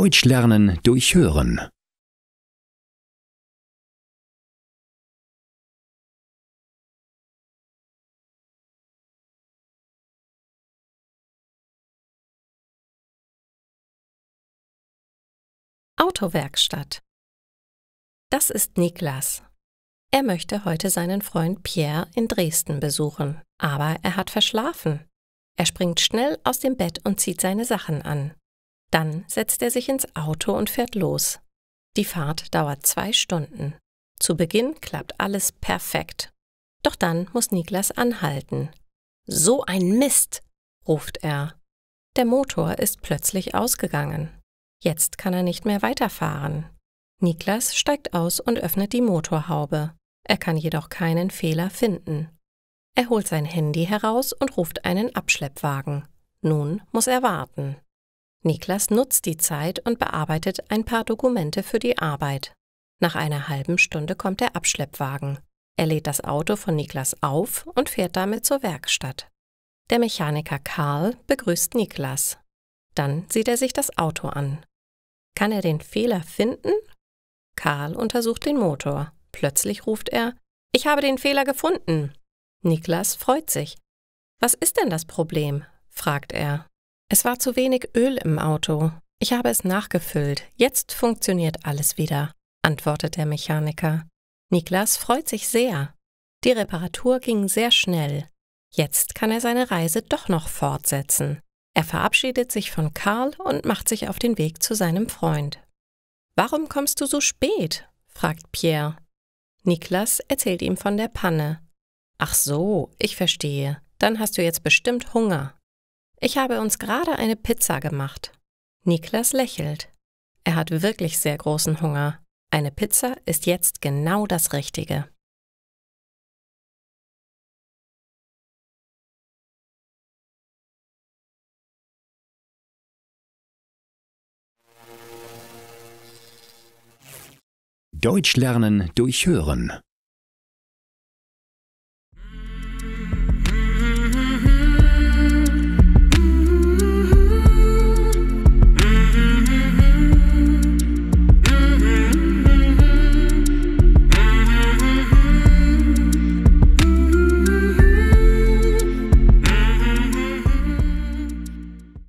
Deutsch lernen durch Hören. Autowerkstatt. Das ist Niklas. Er möchte heute seinen Freund Pierre in Dresden besuchen, aber er hat verschlafen. Er springt schnell aus dem Bett und zieht seine Sachen an. Dann setzt er sich ins Auto und fährt los. Die Fahrt dauert zwei Stunden. Zu Beginn klappt alles perfekt. Doch dann muss Niklas anhalten. So ein Mist, ruft er. Der Motor ist plötzlich ausgegangen. Jetzt kann er nicht mehr weiterfahren. Niklas steigt aus und öffnet die Motorhaube. Er kann jedoch keinen Fehler finden. Er holt sein Handy heraus und ruft einen Abschleppwagen. Nun muss er warten. Niklas nutzt die Zeit und bearbeitet ein paar Dokumente für die Arbeit. Nach einer halben Stunde kommt der Abschleppwagen. Er lädt das Auto von Niklas auf und fährt damit zur Werkstatt. Der Mechaniker Karl begrüßt Niklas. Dann sieht er sich das Auto an. Kann er den Fehler finden? Karl untersucht den Motor. Plötzlich ruft er, ich habe den Fehler gefunden. Niklas freut sich. Was ist denn das Problem? fragt er. Es war zu wenig Öl im Auto. Ich habe es nachgefüllt. Jetzt funktioniert alles wieder, antwortet der Mechaniker. Niklas freut sich sehr. Die Reparatur ging sehr schnell. Jetzt kann er seine Reise doch noch fortsetzen. Er verabschiedet sich von Karl und macht sich auf den Weg zu seinem Freund. Warum kommst du so spät? fragt Pierre. Niklas erzählt ihm von der Panne. Ach so, ich verstehe. Dann hast du jetzt bestimmt Hunger. Ich habe uns gerade eine Pizza gemacht. Niklas lächelt. Er hat wirklich sehr großen Hunger. Eine Pizza ist jetzt genau das Richtige. Deutsch lernen durch Hören.